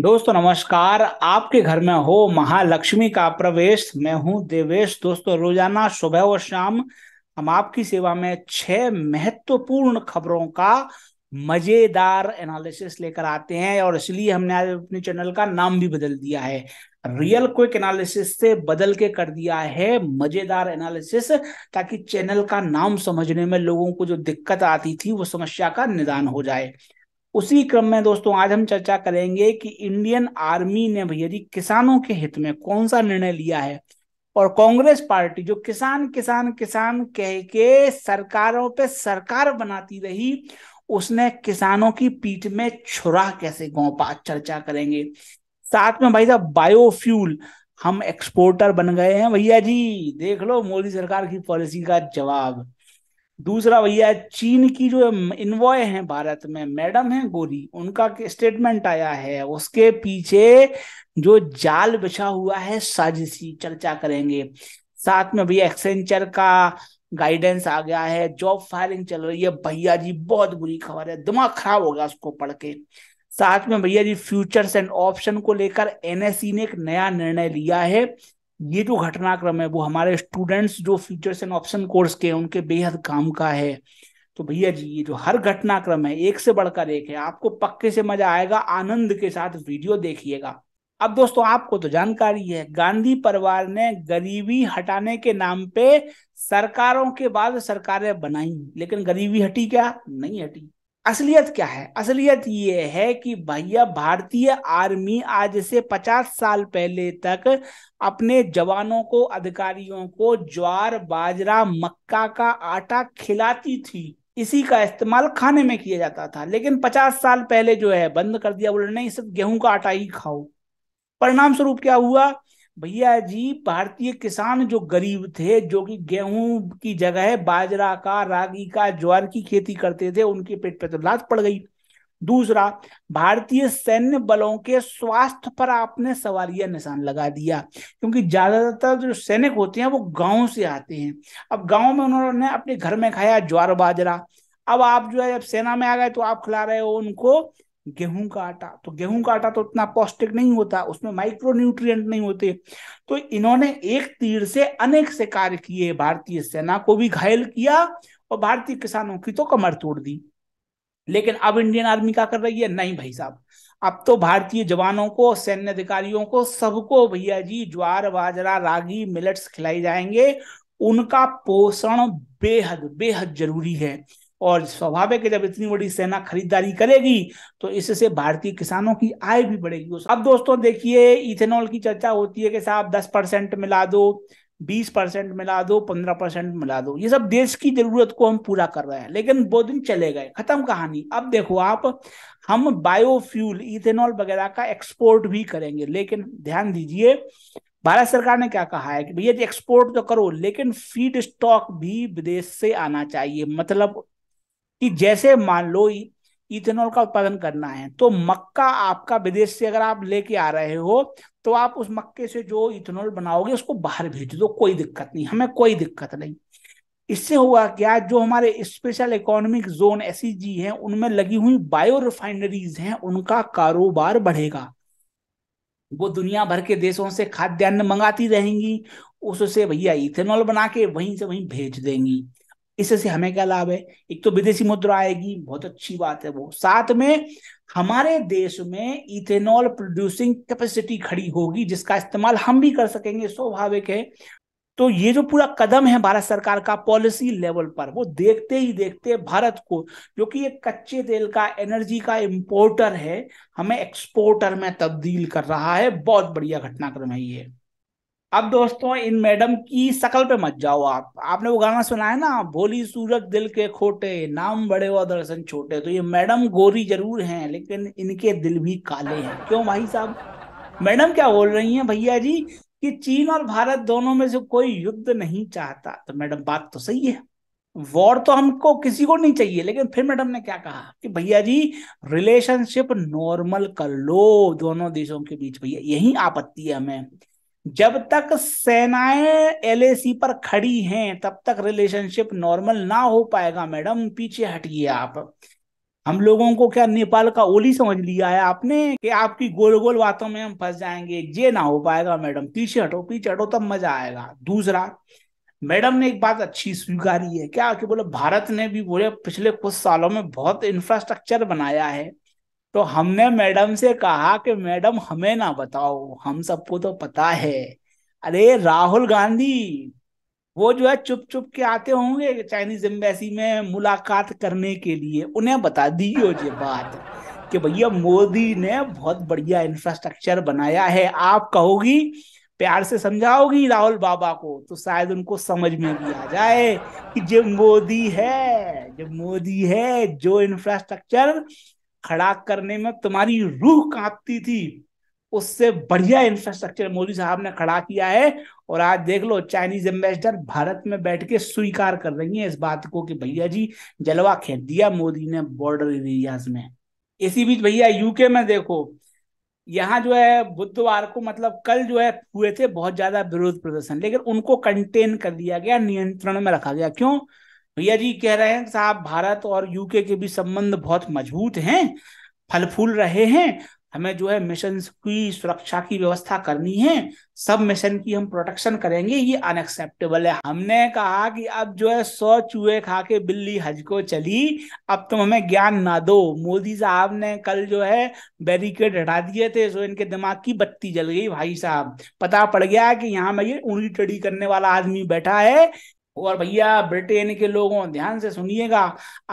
दोस्तों नमस्कार आपके घर में हो महालक्ष्मी का प्रवेश मैं हूं देवेश दोस्तों रोजाना सुबह और शाम हम आपकी सेवा में छह महत्वपूर्ण खबरों का मजेदार एनालिसिस लेकर आते हैं और इसलिए हमने आज अपने चैनल का नाम भी बदल दिया है रियल क्विक एनालिसिस से बदल के कर दिया है मजेदार एनालिसिस ताकि चैनल का नाम समझने में लोगों को जो दिक्कत आती थी वो समस्या का निदान हो जाए उसी क्रम में दोस्तों आज हम चर्चा करेंगे कि इंडियन आर्मी ने भैया जी किसानों के हित में कौन सा निर्णय लिया है और कांग्रेस पार्टी जो किसान किसान किसान कह के सरकारों पे सरकार बनाती रही उसने किसानों की पीठ में छुरा कैसे घोंपा चर्चा करेंगे साथ में भाई साहब बायोफ्यूल हम एक्सपोर्टर बन गए हैं भैया जी देख लो मोदी सरकार की पॉलिसी का जवाब दूसरा भैया है चीन की जो इन्वॉय है भारत में मैडम है गोरी उनका स्टेटमेंट आया है उसके पीछे जो जाल बिछा हुआ है साजिशी चर्चा करेंगे साथ में भैया एक्सेंचर का गाइडेंस आ गया है जॉब फायरिंग चल रही है भैया जी बहुत बुरी खबर है दिमाग खराब हो गया उसको पढ़ के साथ में भैया जी फ्यूचर्स एंड ऑप्शन को लेकर एनएसई e ने एक नया निर्णय लिया है ये जो घटनाक्रम है वो हमारे स्टूडेंट्स जो फ्यूचर्स एंड ऑप्शन कोर्स के उनके बेहद काम का है तो भैया जी ये जो हर घटनाक्रम है एक से बढ़कर एक है आपको पक्के से मजा आएगा आनंद के साथ वीडियो देखिएगा अब दोस्तों आपको तो जानकारी है गांधी परिवार ने गरीबी हटाने के नाम पे सरकारों के बाद सरकारें बनाई लेकिन गरीबी हटी क्या नहीं हटी असलियत क्या है असलियत ये है कि भैया भारतीय आर्मी आज से पचास साल पहले तक अपने जवानों को अधिकारियों को ज्वार बाजरा मक्का का आटा खिलाती थी इसी का इस्तेमाल खाने में किया जाता था लेकिन पचास साल पहले जो है बंद कर दिया बोले नहीं सिर्फ गेहूं का आटा ही खाओ परिणाम स्वरूप क्या हुआ भैया जी भारतीय किसान जो गरीब थे जो कि गेहूं की जगह बाजरा का रागी का ज्वार की खेती करते थे उनके पेट पे तो लात पड़ गई दूसरा भारतीय सैन्य बलों के स्वास्थ्य पर आपने सवालिया निशान लगा दिया क्योंकि ज्यादातर जो सैनिक होते हैं वो गांव से आते हैं अब गांव में उन्होंने अपने घर में खाया ज्वार बाजरा अब आप जो है जब सेना में आ गए तो आप खिला रहे हो उनको गेहूं का आटा तो गेहूं का आटा तो उतना पौष्टिक नहीं होता उसमें माइक्रोन्यूट्रिय नहीं होते तो इन्होंने एक तीर से अनेक से कार्य किए भारतीय सेना को भी घायल किया और भारतीय किसानों की तो कमर तोड़ दी लेकिन अब इंडियन आर्मी क्या कर रही है नहीं भाई साहब अब तो भारतीय जवानों को सैन्य अधिकारियों को सबको भैया जी ज्वार बाजरा रागी मिलट्स खिलाई जाएंगे उनका पोषण बेहद बेहद जरूरी है और स्वाभाविक है जब इतनी बड़ी सेना खरीदारी करेगी तो इससे भारतीय किसानों की आय भी बढ़ेगी तो अब दोस्तों देखिए इथेनॉल की चर्चा होती है कि साहब दस परसेंट मिला दो बीस परसेंट मिला दो पंद्रह परसेंट मिला दो ये सब देश की जरूरत को हम पूरा कर रहे हैं लेकिन वो दिन चले गए खत्म कहानी अब देखो आप हम बायोफ्यूल इथेनॉल वगैरह का एक्सपोर्ट भी करेंगे लेकिन ध्यान दीजिए भारत सरकार ने क्या कहा है कि भैया एक्सपोर्ट तो करो लेकिन फीड स्टॉक भी विदेश से आना चाहिए मतलब कि जैसे मान लो इथेनॉल का उत्पादन करना है तो मक्का आपका विदेश से अगर आप लेके आ रहे हो तो आप उस मक्के से जो इथेनॉल बनाओगे उसको बाहर भेज दो कोई दिक्कत नहीं हमें कोई दिक्कत नहीं इससे हुआ क्या जो हमारे स्पेशल इकोनॉमिक जोन एस हैं उनमें लगी हुई बायो रिफाइनरीज हैं उनका कारोबार बढ़ेगा वो दुनिया भर के देशों से खाद्यान्न मंगाती रहेंगी उससे भैया इथेनॉल बना के वहीं से वहीं भेज देंगी इससे हमें क्या लाभ है एक तो विदेशी मुद्रा आएगी बहुत अच्छी बात है वो साथ में हमारे देश में इथेनॉल प्रोड्यूसिंग कैपेसिटी खड़ी होगी जिसका इस्तेमाल हम भी कर सकेंगे स्वाभाविक है तो ये जो पूरा कदम है भारत सरकार का पॉलिसी लेवल पर वो देखते ही देखते भारत को जो कि एक कच्चे तेल का एनर्जी का इम्पोर्टर है हमें एक्सपोर्टर में तब्दील कर रहा है बहुत बढ़िया घटनाक्रम है ये अब दोस्तों इन मैडम की शकल पे मत जाओ आप आपने वो गाना सुना है ना भोली सूरत दिल के खोटे नाम बड़े व दर्शन छोटे तो ये मैडम गोरी जरूर हैं लेकिन इनके दिल भी काले हैं क्यों भाई साहब मैडम क्या बोल रही हैं भैया जी कि चीन और भारत दोनों में से कोई युद्ध नहीं चाहता तो मैडम बात तो सही है वॉर तो हमको किसी को नहीं चाहिए लेकिन फिर मैडम ने क्या कहा कि भैया जी रिलेशनशिप नॉर्मल कर लो दोनों देशों के बीच भैया यही आपत्ति है हमें जब तक सेनाएं एलएसी पर खड़ी हैं तब तक रिलेशनशिप नॉर्मल ना हो पाएगा मैडम पीछे हटिए आप हम लोगों को क्या नेपाल का ओली समझ लिया है आपने कि आपकी गोल गोल बातों में हम फंस जाएंगे ये ना हो पाएगा मैडम पीछे हटो पीछे हटो तब मजा आएगा दूसरा मैडम ने एक बात अच्छी स्वीकारी है क्या कि बोले भारत ने भी बोले पिछले कुछ सालों में बहुत इंफ्रास्ट्रक्चर बनाया है तो हमने मैडम से कहा कि मैडम हमें ना बताओ हम सबको तो पता है अरे राहुल गांधी वो जो है चुप चुप के आते होंगे चाइनीज एम्बेसी में मुलाकात करने के लिए उन्हें बता हो ये बात कि भैया मोदी ने बहुत बढ़िया इंफ्रास्ट्रक्चर बनाया है आप कहोगी प्यार से समझाओगी राहुल बाबा को तो शायद उनको समझ में भी आ जाए कि जो मोदी है जो मोदी है जो इंफ्रास्ट्रक्चर खड़ा करने में तुम्हारी रूह कांपती थी उससे बढ़िया इंफ्रास्ट्रक्चर मोदी साहब ने खड़ा किया है और आज देख लो चाइनीज एम्बेसडर भारत में बैठ के स्वीकार कर रही है इस बात को कि भैया जी जलवा खेद दिया मोदी ने बॉर्डर एरियाज में इसी बीच भैया यूके में देखो यहाँ जो है बुधवार को मतलब कल जो है हुए थे बहुत ज्यादा विरोध प्रदर्शन लेकिन उनको कंटेन कर दिया गया नियंत्रण में रखा गया क्यों भैया जी कह रहे हैं साहब भारत और यूके के भी संबंध बहुत मजबूत हैं फल फूल रहे हैं हमें जो है मिशन की सुरक्षा की व्यवस्था करनी है सब मिशन की हम प्रोटेक्शन करेंगे ये अनएक्सेप्टेबल है हमने कहा कि अब जो है सौ चूहे खा के बिल्ली हज को चली अब तुम हमें ज्ञान ना दो मोदी साहब ने कल जो है बैरिकेड हटा दिए थे सो इनके दिमाग की बत्ती जल गई भाई साहब पता पड़ गया कि यहाँ में ये उड़ी टड़ी करने वाला आदमी बैठा है और भैया ब्रिटेन के लोगों ध्यान से सुनिएगा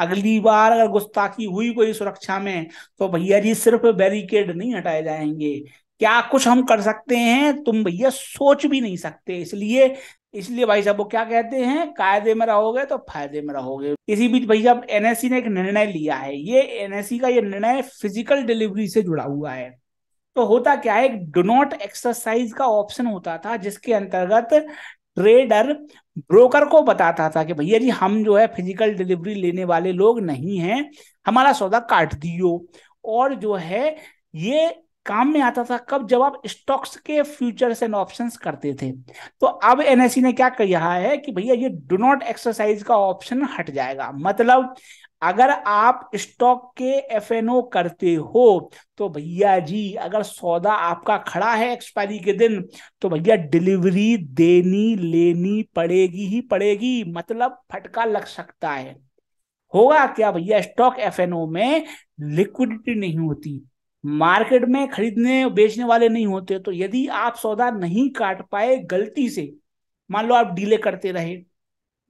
अगली बार अगर गुस्ताखी हुई कोई सुरक्षा में तो भैया जी सिर्फ बैरिकेड नहीं हटाए जाएंगे क्या कुछ हम कर सकते हैं तुम भैया सोच भी नहीं सकते इसलिए इसलिए भाई साहब वो क्या कहते हैं कायदे में रहोगे तो फायदे में रहोगे इसी बीच भाई साहब एनएससी ने एक निर्णय लिया है ये एनएससी का ये निर्णय फिजिकल डिलीवरी से जुड़ा हुआ है तो होता क्या है डो नॉट एक्सरसाइज का ऑप्शन होता था जिसके अंतर्गत ट्रेडर ब्रोकर को बताता था कि भैया जी हम जो है फिजिकल डिलीवरी लेने वाले लोग नहीं हैं हमारा सौदा काट दियो और जो है ये काम में आता था कब जब आप स्टॉक्स के फ्यूचर्स एंड ऑप्शंस करते थे तो अब एनएससी e ने क्या कहा है कि भैया ये डू नॉट एक्सरसाइज का ऑप्शन हट जाएगा मतलब अगर आप स्टॉक के एफ करते हो तो भैया जी अगर सौदा आपका खड़ा है एक्सपायरी के दिन तो भैया डिलीवरी देनी लेनी पड़ेगी ही पड़ेगी मतलब फटका लग सकता है होगा क्या भैया स्टॉक एफ में लिक्विडिटी नहीं होती मार्केट में खरीदने बेचने वाले नहीं होते तो यदि आप सौदा नहीं काट पाए गलती से मान लो आप डीले करते रहे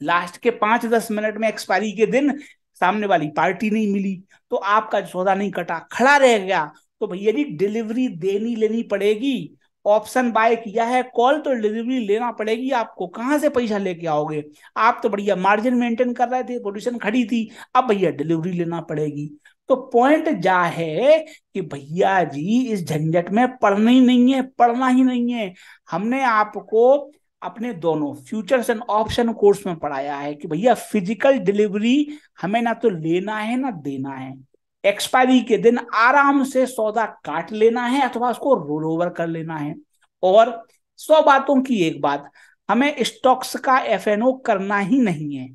लास्ट के पांच दस मिनट में एक्सपायरी के दिन सामने वाली पार्टी नहीं मिली तो आपका सौदा नहीं कटा खड़ा रह गया तो भैया जी डिलीवरी देनी लेनी पड़ेगी ऑप्शन बाय किया है कॉल तो डिलीवरी लेना पड़ेगी आपको कहां से पैसा लेके आओगे आप तो बढ़िया मार्जिन मेंटेन कर रहे थे पोजीशन खड़ी थी अब भैया डिलीवरी लेना पड़ेगी तो पॉइंट जा है कि भैया जी इस झंझट में पढ़ना ही नहीं है पढ़ना ही नहीं है हमने आपको अपने दोनों फ्यूचर्स एंड ऑप्शन कोर्स में पढ़ाया है कि भैया फिजिकल डिलीवरी हमें ना तो लेना है ना देना है एक्सपायरी के दिन आराम से सौदा काट लेना है अथवा उसको रोल ओवर कर लेना है और सौ बातों की एक बात हमें स्टॉक्स का एफ करना ही नहीं है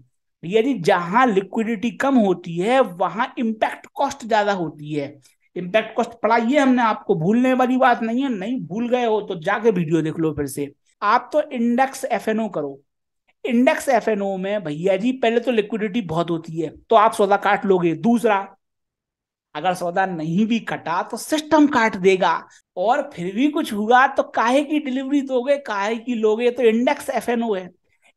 यदि जहां लिक्विडिटी कम होती है वहां इम्पैक्ट कॉस्ट ज्यादा होती है इम्पैक्ट कॉस्ट पढ़ाइए हमने आपको भूलने वाली बात नहीं है नहीं भूल गए हो तो जाके वीडियो देख लो फिर से आप तो इंडेक्स एफ करो इंडेक्स एफ में भैया जी पहले तो लिक्विडिटी बहुत होती है तो आप सौदा काट लोगे दूसरा अगर सौदा नहीं भी कटा तो सिस्टम काट देगा और फिर भी कुछ हुआ तो काहे की डिलीवरी दोगे काहे की लोगे तो इंडेक्स एफ है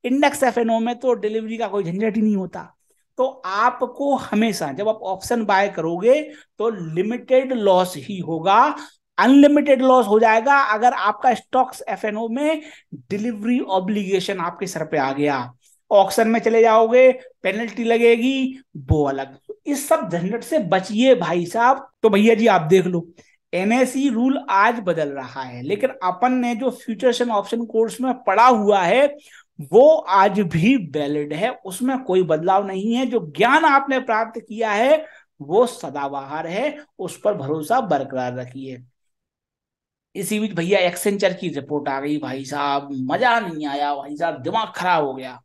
इंडेक्स एफ में तो डिलीवरी का कोई झंझट ही नहीं होता तो आपको हमेशा जब आप ऑप्शन बाय करोगे तो लिमिटेड लॉस ही होगा अनलिमिटेड लॉस हो जाएगा अगर आपका स्टॉक्स एफ में डिलीवरी ऑब्लिगेशन आपके सर पे आ गया ऑक्शन में चले जाओगे पेनल्टी लगेगी वो अलग इस सब झंझट से बचिए भाई साहब तो भैया जी आप देख लो एनएसई रूल आज बदल रहा है लेकिन अपन ने जो फ्यूचर्स एंड ऑप्शन कोर्स में पढ़ा हुआ है वो आज भी वैलिड है उसमें कोई बदलाव नहीं है जो ज्ञान आपने प्राप्त किया है वो सदाबहार है उस पर भरोसा बरकरार रखिए इसी बीच भैया एक्सेंचर की रिपोर्ट आ गई भाई साहब मजा नहीं आया भाई साहब दिमाग खराब हो गया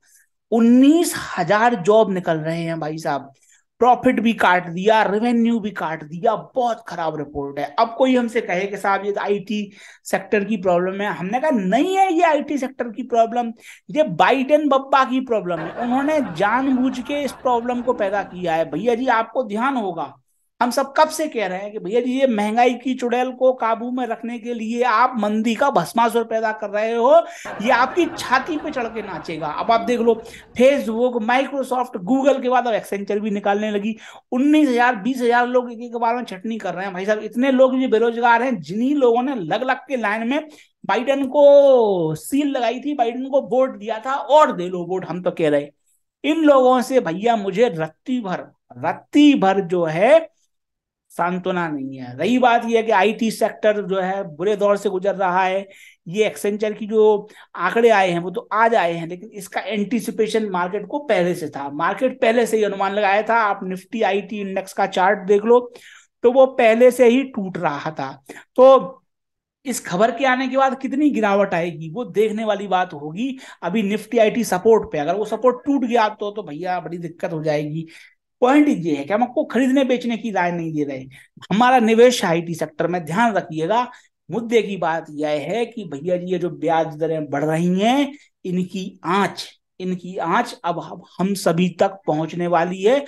उन्नीस हजार जॉब निकल रहे हैं भाई साहब प्रॉफिट भी काट दिया रेवेन्यू भी काट दिया बहुत खराब रिपोर्ट है अब कोई हमसे कहे कि साहब ये आईटी सेक्टर की प्रॉब्लम है हमने कहा नहीं है ये आईटी सेक्टर की प्रॉब्लम ये बाइडेन बब्बा की प्रॉब्लम है उन्होंने जानबूझ के इस प्रॉब्लम को पैदा किया है भैया जी आपको ध्यान होगा हम सब कब से कह रहे हैं कि भैया जी ये महंगाई की चुड़ैल को काबू में रखने के लिए आप मंदी का भस्मासुर पैदा कर रहे हो ये आपकी छाती पे चढ़ के नाचेगा अब आप देख लो फेसबुक माइक्रोसॉफ्ट गूगल के बाद अब एक्सेंचर भी निकालने लगी उन्नीस हजार बीस हजार लोग एक एक बार में छटनी कर रहे हैं भाई साहब इतने लोग जो बेरोजगार हैं जिन्हीं लोगों ने लग लग के लाइन में बाइडन को सील लगाई थी बाइडन को वोट दिया था और दे लो वोट हम तो कह रहे इन लोगों से भैया मुझे रत्ती भर रत्ती भर जो है सांत्वना नहीं है रही बात यह है कि आईटी सेक्टर जो है बुरे दौर से गुजर रहा है ये एक्सेंचर की जो आंकड़े आए हैं वो तो आज आए हैं लेकिन इसका एंटिसिपेशन मार्केट को पहले से था मार्केट पहले से ही अनुमान लगाया था आप निफ्टी आईटी इंडेक्स का चार्ट देख लो तो वो पहले से ही टूट रहा था तो इस खबर के आने के बाद कितनी गिरावट आएगी वो देखने वाली बात होगी अभी निफ्टी आईटी सपोर्ट पे अगर वो सपोर्ट टूट गया तो तो भैया बड़ी दिक्कत हो जाएगी पॉइंट ये है कि हम आपको खरीदने बेचने की राय नहीं दे रहे हमारा निवेश आईटी सेक्टर में ध्यान रखिएगा मुद्दे की बात यह है कि भैया जी ये जो ब्याज दरें बढ़ रही हैं इनकी आंच इनकी आंच अब हम सभी तक पहुंचने वाली है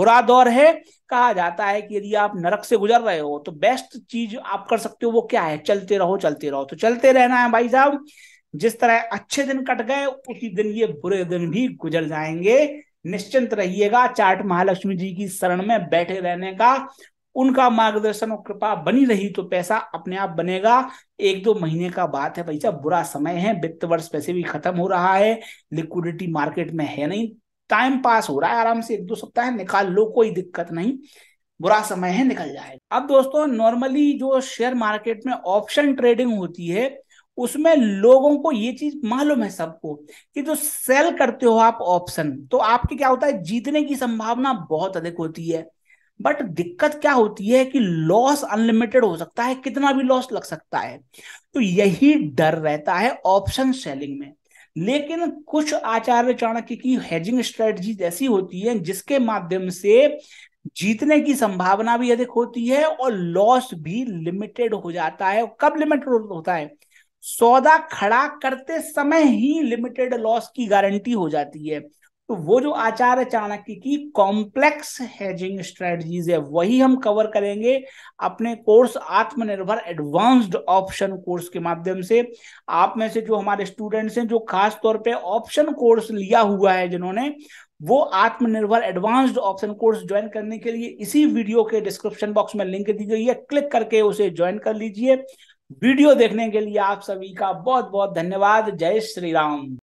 बुरा दौर है कहा जाता है कि यदि आप नरक से गुजर रहे हो तो बेस्ट चीज आप कर सकते हो वो क्या है चलते रहो चलते रहो तो चलते रहना है भाई साहब जिस तरह अच्छे दिन कट गए उसी दिन ये बुरे दिन भी गुजर जाएंगे निश्चिंत रहिएगा चार्ट महालक्ष्मी जी की शरण में बैठे रहने का उनका मार्गदर्शन और कृपा बनी रही तो पैसा अपने आप बनेगा एक दो महीने का बात है भाई साहब बुरा समय है वित्त वर्ष पैसे भी खत्म हो रहा है लिक्विडिटी मार्केट में है नहीं टाइम पास हो रहा है आराम से एक दो सप्ताह निकाल लो कोई दिक्कत नहीं बुरा समय है निकल जाएगा अब दोस्तों नॉर्मली जो शेयर मार्केट में ऑप्शन ट्रेडिंग होती है उसमें लोगों को ये चीज मालूम है सबको कि जो सेल करते हो आप ऑप्शन तो आपके क्या होता है जीतने की संभावना बहुत अधिक होती है बट दिक्कत क्या होती है कि लॉस अनलिमिटेड हो सकता है कितना भी लॉस लग सकता है तो यही डर रहता है ऑप्शन सेलिंग में लेकिन कुछ आचार्य चाणक्य की हेजिंग स्ट्रेटजी ऐसी होती है जिसके माध्यम से जीतने की संभावना भी अधिक होती है और लॉस भी लिमिटेड हो जाता है कब लिमिटेड होता है सौदा खड़ा करते समय ही लिमिटेड लॉस की गारंटी हो जाती है तो वो जो आचार्य चाणक्य की कॉम्प्लेक्स हेजिंग स्ट्रेटजीज है वही हम कवर करेंगे अपने कोर्स आत्मनिर्भर एडवांस्ड ऑप्शन कोर्स के माध्यम से आप में से जो हमारे स्टूडेंट्स हैं जो खास तौर पे ऑप्शन कोर्स लिया हुआ है जिन्होंने वो आत्मनिर्भर एडवांस्ड ऑप्शन कोर्स ज्वाइन करने के लिए इसी वीडियो के डिस्क्रिप्शन बॉक्स में लिंक दी गई है क्लिक करके उसे ज्वाइन कर लीजिए वीडियो देखने के लिए आप सभी का बहुत बहुत धन्यवाद जय श्री राम